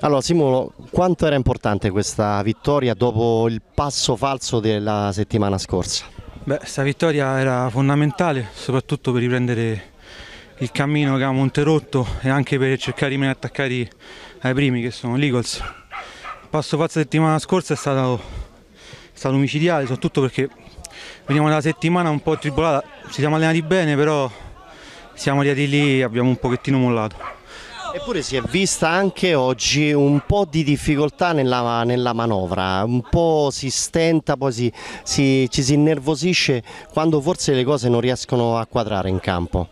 Allora Simolo, quanto era importante questa vittoria dopo il passo falso della settimana scorsa? Beh, questa vittoria era fondamentale, soprattutto per riprendere il cammino che avevamo interrotto e anche per cercare di me attaccare ai primi che sono l'Eagles. Il passo falso della settimana scorsa è stato, è stato micidiale, soprattutto perché veniamo dalla settimana un po' tribolata, ci siamo allenati bene, però siamo arrivati lì e abbiamo un pochettino mollato. Eppure si è vista anche oggi un po' di difficoltà nella, nella manovra, un po' si stenta, poi si, si, ci si innervosisce quando forse le cose non riescono a quadrare in campo.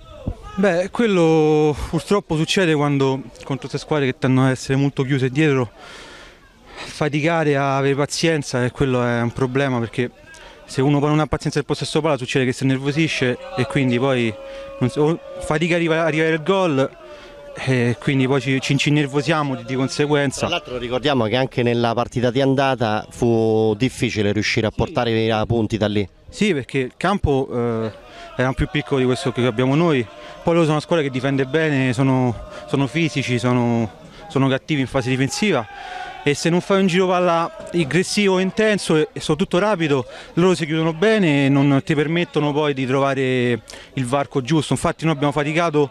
Beh, quello purtroppo succede quando con queste squadre che tendono ad essere molto chiuse dietro, faticare a avere pazienza e quello è un problema perché se uno non ha pazienza del possesso palla succede che si innervosisce e quindi poi non so, fatica a arrivare al gol e quindi poi ci, ci, innervosiamo di, conseguenza. Tra l'altro ricordiamo che anche nella partita di andata fu difficile riuscire a portare sì. i punti da lì. Sì, perché il campo eh, era più piccolo di questo che abbiamo noi, poi loro sono una squadra che difende bene, sono, sono fisici, sono, sono cattivi in fase difensiva e se non fai un giro palla aggressivo, intenso e soprattutto rapido, loro si chiudono bene e non ti permettono poi di trovare il varco giusto. Infatti noi abbiamo faticato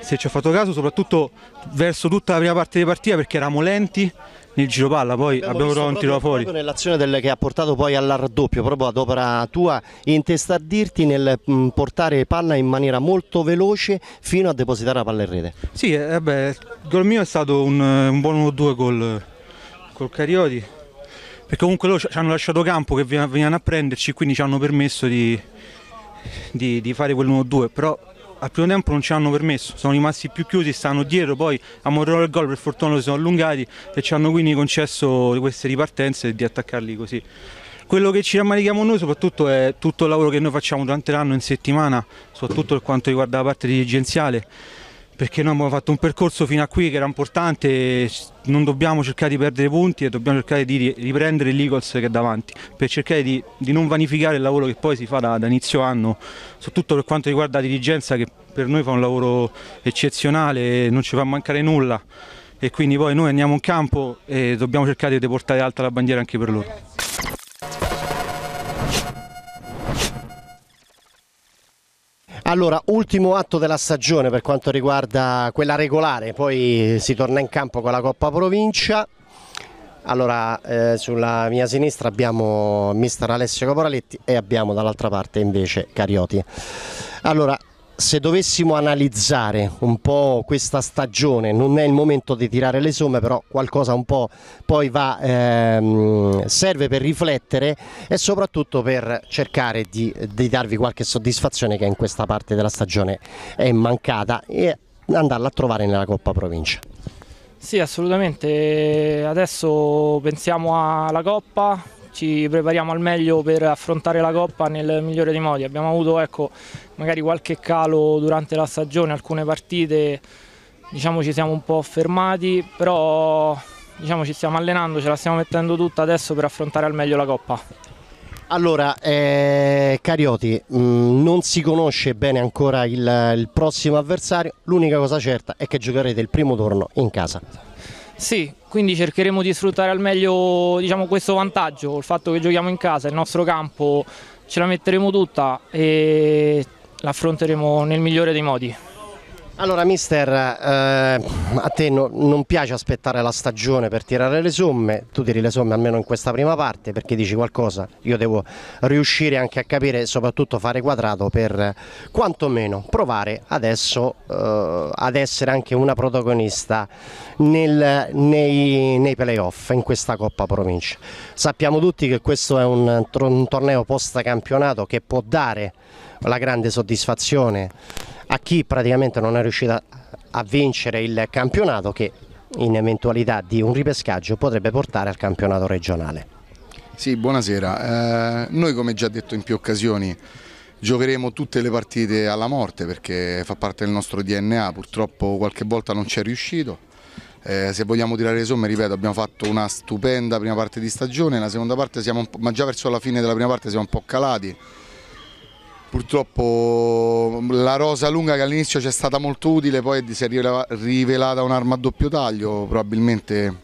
se ci ha fatto caso, soprattutto verso tutta la prima parte di partita perché eravamo lenti nel giro palla, poi abbiamo, trovato un tiro fuori. Nell'azione che ha portato poi all'ardoppio, proprio ad opera tua, intestardirti nel mh, mm, portare palla in maniera molto veloce fino a depositare la palla in rete. Sì, eh beh, il gol mio è stato un, un buon 1-2 col, col Carioti, perché comunque loro ci hanno lasciato campo che venivano a prenderci, quindi ci hanno permesso di, di, di fare quell'1-2, però al primo tempo non ci hanno permesso, sono rimasti più chiusi, stanno dietro, poi a morire il gol per fortuna lo sono allungati e ci hanno quindi concesso queste ripartenze e di attaccarli così. Quello che ci rammarichiamo noi soprattutto è tutto il lavoro che noi facciamo durante l'anno in settimana, soprattutto per quanto riguarda la parte dirigenziale perché noi abbiamo fatto un percorso fino a qui che era importante, non dobbiamo cercare di perdere punti e dobbiamo cercare di riprendere l'Eagles che è davanti, per cercare di, di non vanificare il lavoro che poi si fa da, da, inizio anno, soprattutto per quanto riguarda la dirigenza che per noi fa un lavoro eccezionale, non ci fa mancare nulla e quindi poi noi andiamo in campo e dobbiamo cercare di portare alta la bandiera anche per loro. Allora, ultimo atto della stagione per quanto riguarda quella regolare, poi si torna in campo con la Coppa Provincia. Allora, eh, sulla mia sinistra abbiamo mister Alessio Caporaletti e abbiamo dall'altra parte invece Carioti. Allora, se dovessimo analizzare un po' questa stagione, non è il momento di tirare le somme, però qualcosa un po' poi va, ehm, serve per riflettere e soprattutto per cercare di, di darvi qualche soddisfazione che in questa parte della stagione è mancata e andarla a trovare nella Coppa Provincia. Sì, assolutamente. Adesso pensiamo alla Coppa, ci prepariamo al meglio per affrontare la Coppa nel migliore dei modi. Abbiamo avuto ecco, magari qualche calo durante la stagione, alcune partite diciamo, ci siamo un po' fermati, però diciamo, ci stiamo allenando, ce la stiamo mettendo tutta adesso per affrontare al meglio la Coppa. Allora, eh, Carioti, mh, mm, non si conosce bene ancora il, il prossimo avversario, l'unica cosa certa è che giocherete il primo turno in casa. Sì, quindi cercheremo di sfruttare al meglio diciamo, questo vantaggio, il fatto che giochiamo in casa, il nostro campo, ce la metteremo tutta e l'affronteremo nel migliore dei modi. Allora mister, eh, a te no, non piace aspettare la stagione per tirare le somme, tu tiri le somme almeno in questa prima parte perché dici qualcosa, io devo riuscire anche a capire e soprattutto fare quadrato per eh, quantomeno provare adesso eh, ad essere anche una protagonista nel, nei, nei playoff in questa Coppa Provincia. Sappiamo tutti che questo è un, un torneo post campionato che può dare la grande soddisfazione a chi praticamente non è riuscito a vincere il campionato che in eventualità di un ripescaggio potrebbe portare al campionato regionale. Sì, buonasera. Eh, noi come già detto in più occasioni giocheremo tutte le partite alla morte perché fa parte del nostro DNA, purtroppo qualche volta non ci è riuscito. Eh, se vogliamo tirare le somme, ripeto, abbiamo fatto una stupenda prima parte di stagione, la seconda parte siamo ma già verso la fine della prima parte siamo un po' calati. Purtroppo la rosa lunga che all'inizio ci è stata molto utile, poi si è rivelata un'arma a doppio taglio, probabilmente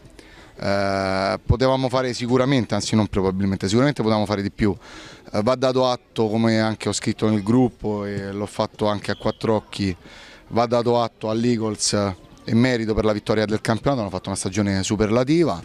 eh, potevamo fare sicuramente, anzi non probabilmente, sicuramente potevamo fare di più. Eh, va dato atto, come anche ho scritto nel gruppo e l'ho fatto anche a quattro occhi, va dato atto all'Eagles e merito per la vittoria del campionato, hanno fatto una stagione superlativa,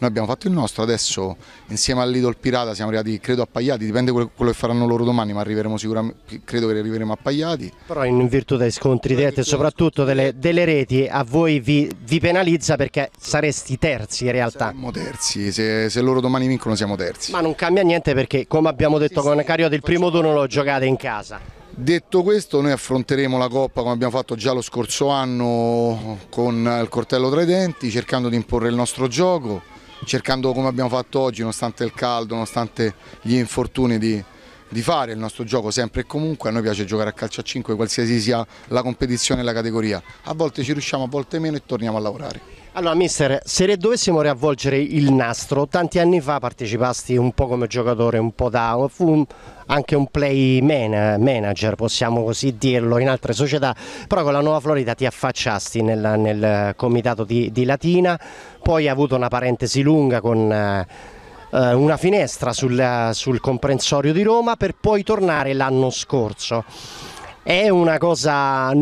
noi abbiamo fatto il nostro, adesso insieme al Lidl Pirata siamo arrivati credo appaiati, dipende quello che faranno loro domani, ma credo che arriveremo appaiati. Però in virtù dei scontri diretti e soprattutto delle, delle, reti a voi vi, vi, penalizza perché saresti terzi in realtà. Siamo terzi, se, se, loro domani vincono siamo terzi. Ma non cambia niente perché come abbiamo detto sì, con sì, Cariota il primo turno lo giocate in casa. Detto questo noi affronteremo la Coppa come abbiamo fatto già lo scorso anno con il cortello tra i denti, cercando di imporre il nostro gioco, cercando come abbiamo fatto oggi, nonostante il caldo, nonostante gli infortuni, di, di fare il nostro gioco sempre e comunque. A noi piace giocare a calcio a 5, qualsiasi sia la competizione e la categoria. A volte ci riusciamo, a volte meno e torniamo a lavorare. Allora, mister, se dovessimo riavvolgere il nastro, tanti anni fa partecipasti un po' come giocatore, un po' da... fu un, anche un play man, manager, possiamo così dirlo, in altre società, però con la Nuova Florida ti affacciasti nel, nel comitato di, di, Latina, poi hai avuto una parentesi lunga con eh, una finestra sul, sul comprensorio di Roma per poi tornare l'anno scorso. È una cosa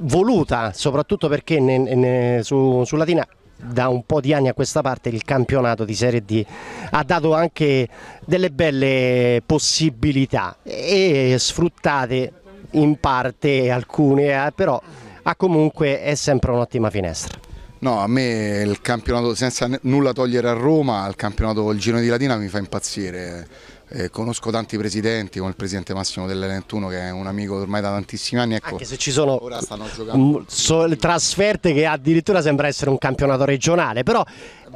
voluta, soprattutto perché ne, ne, su, su Latina da un po' di anni a questa parte il campionato di Serie D ha dato anche delle belle possibilità e sfruttate in parte alcune, eh, però ha comunque è sempre un'ottima finestra. No, a me il campionato, senza nulla togliere a Roma, il campionato, il giro di Latina mi fa impazzire eh, conosco tanti presidenti, come il presidente Massimo dell'Elentuno che è un amico ormai da tantissimi anni. Ecco, Anche se ci sono ora stanno giocando. So, trasferte che addirittura sembra essere un campionato regionale, però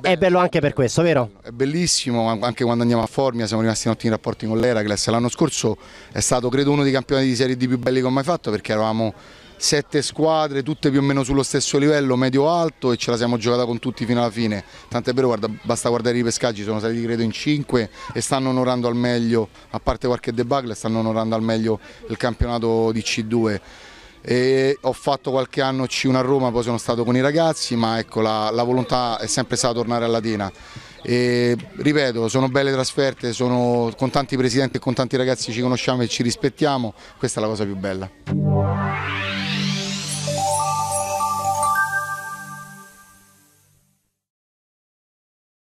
Beh, è bello anche per questo, vero? È bellissimo, anche quando andiamo a Formia siamo rimasti in ottimi rapporti con l'Eracles. L'anno scorso è stato credo uno dei campionati di Serie D più belli che ho mai fatto perché eravamo sette squadre, tutte più o meno sullo stesso livello, medio-alto e ce la siamo giocata con tutti fino alla fine. Tant'è vero, guarda, basta guardare i pescaggi, sono saliti credo in cinque e stanno onorando al meglio, a parte qualche debugle, stanno onorando al meglio il campionato di C2. E ho fatto qualche anno C1 a Roma, poi sono stato con i ragazzi, ma ecco, la, la volontà è sempre stata tornare all'Atena. E, ripeto, sono belle trasferte, sono, con tanti presidenti e con tanti ragazzi ci conosciamo e ci rispettiamo, questa è la cosa più bella.